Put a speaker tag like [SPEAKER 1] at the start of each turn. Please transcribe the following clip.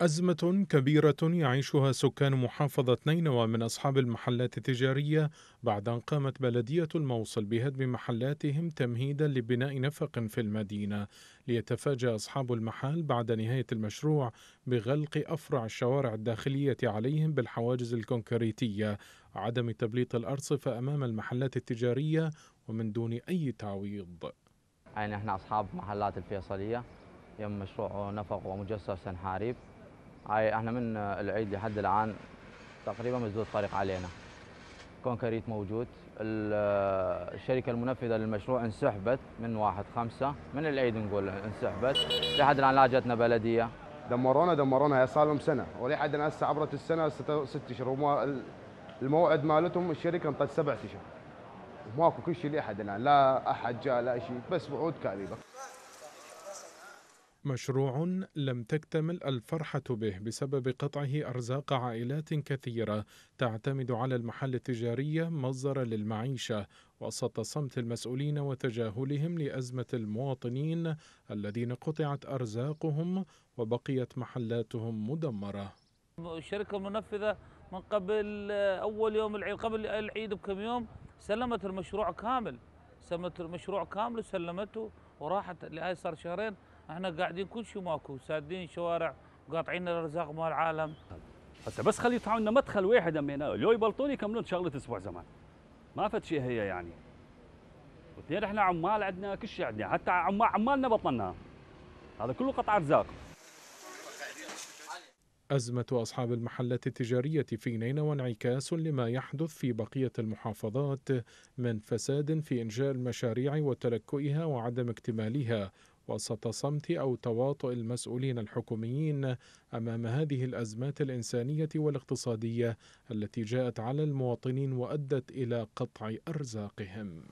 [SPEAKER 1] أزمة كبيرة يعيشها سكان محافظة نينوى من أصحاب المحلات التجارية بعد أن قامت بلدية الموصل بهدم محلاتهم تمهيدا لبناء نفق في المدينة ليتفاجأ أصحاب المحال بعد نهاية المشروع بغلق أفرع الشوارع الداخلية عليهم بالحواجز الكونكريتية عدم تبليط الأرصفة أمام المحلات التجارية ومن دون أي تعويض يعني احنا أصحاب محلات الفيصلية
[SPEAKER 2] يم مشروع نفق ومجسس سنحاريب هاي احنا من العيد لحد الان تقريبا مسدود طريق علينا كونكريت موجود الشركة المنفذة للمشروع انسحبت من واحد خمسة من العيد نقول انسحبت لحد الآن لا جاتنا بلدية دمرونا دمرونا صار لهم سنة ولحد الآن هسه
[SPEAKER 3] عبرت السنة ست أشهر الموعد مالتهم الشركة انطت سبع أشهر ماكو كل شيء لأحد الآن لا أحد جاء لا شيء بس وعود كاذبة
[SPEAKER 1] مشروع لم تكتمل الفرحة به بسبب قطعه أرزاق عائلات كثيرة تعتمد على المحل التجاري مصدر للمعيشة وسط صمت المسؤولين وتجاهلهم لأزمة المواطنين الذين قطعت أرزاقهم وبقيت محلاتهم مدمرة
[SPEAKER 4] الشركة المنفذة من قبل أول يوم العيد قبل العيد بكم يوم سلمت المشروع كامل سلمت المشروع كامل وسلمته وراحت لهاي صار شهرين احنا قاعدين كل شيء ماكو سادين شوارع قاطعين الارزاق مال العالم
[SPEAKER 5] هسه بس خلي يطلعوا لنا مدخل واحد امينا أه، لو يبلطون يكملون شغله اسبوع زمان ما فد شيء هي يعني واثنين احنا عمال عندنا كل شيء عندنا حتى عمال عمالنا بطلنا
[SPEAKER 1] هذا كله قطع ارزاق أزمة أصحاب المحلات التجارية في نينوى انعكاس لما يحدث في بقية المحافظات من فساد في إنشاء المشاريع وتلكؤها وعدم اكتمالها وسط صمت أو تواطؤ المسؤولين الحكوميين أمام هذه الأزمات الإنسانية والاقتصادية التي جاءت على المواطنين وأدت إلى قطع أرزاقهم